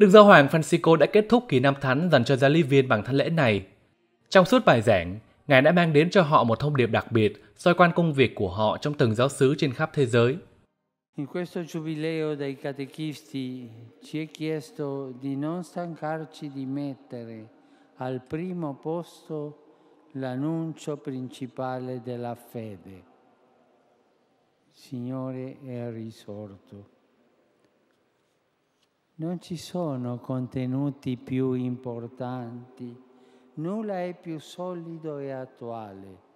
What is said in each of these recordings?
Đức Giáo Hoàng Francisco đã kết thúc kỳ năm thánh dành cho giáo lý viên bằng thánh lễ này. Trong suốt bài giảng, Ngài đã mang đến cho họ một thông điệp đặc biệt xoay quanh công việc của họ trong từng giáo xứ trên khắp thế giới. In questo giubileo dei catechisti ci è chiesto di non stancarci di mettere al primo posto l'annuncio principale della fede. Signore è risorto. non ci sono contenuti più importanti, nulla è più solido e attuale.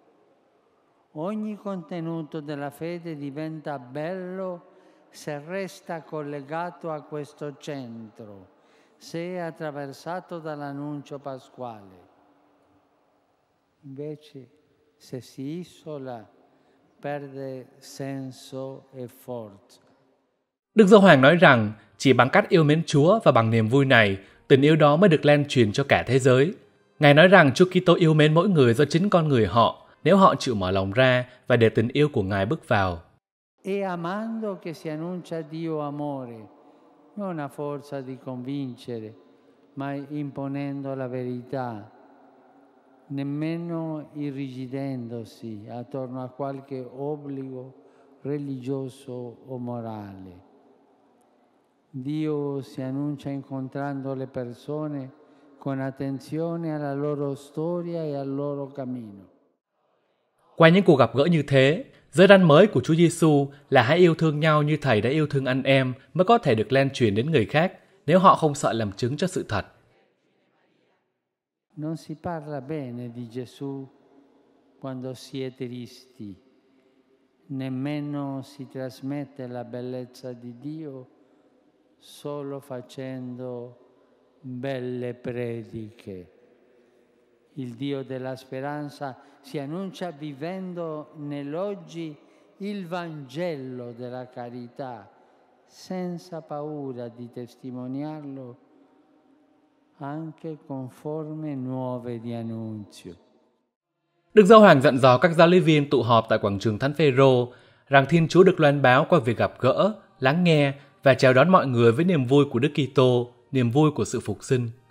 Ogni contenuto della fede diventa bello se resta collegato a questo centro, se è attraversato dall'annuncio pasquale. Invece, se si isola, perde senso e forza. Đức Giáo Hoàng nói rằng chỉ bằng cách yêu mến Chúa và bằng niềm vui này, tình yêu đó mới được lan truyền cho cả thế giới. Ngài nói rằng Chúa Kitô yêu mến mỗi người do chính con người họ, nếu họ chịu mở lòng ra và để tình yêu của Ngài bước vào. E amando che si annuncia Dio amore, non a forza di convincere, ma imponendo la verità, nemmeno irrigidendosi attorno a qualche obbligo religioso o morale. Dio si annuncia incontrando le persone con attenzione alla loro storia e al loro cammino. Qua những cuộc gặp gỡ như thế, giới răn mới của Chúa Giêsu là hãy yêu thương nhau như Thầy đã yêu thương anh em mới có thể được lan truyền đến người khác nếu họ không sợ làm chứng cho sự thật. Non si parla bene di Gesù quando si è tristi, nemmeno si trasmette la bellezza di Dio solo facendo belle prediche. Il Dio della speranza si annuncia vivendo nell'oggi il Vangelo della carità, senza paura di testimoniarlo anche con forme nuove di annunzio. Đức Giáo Hoàng dặn dò các giáo lý viên tụ họp tại quảng trường Thánh Phêrô rằng Thiên Chúa được loan báo qua việc gặp gỡ, lắng nghe và chào đón mọi người với niềm vui của Đức Kitô, niềm vui của sự phục sinh.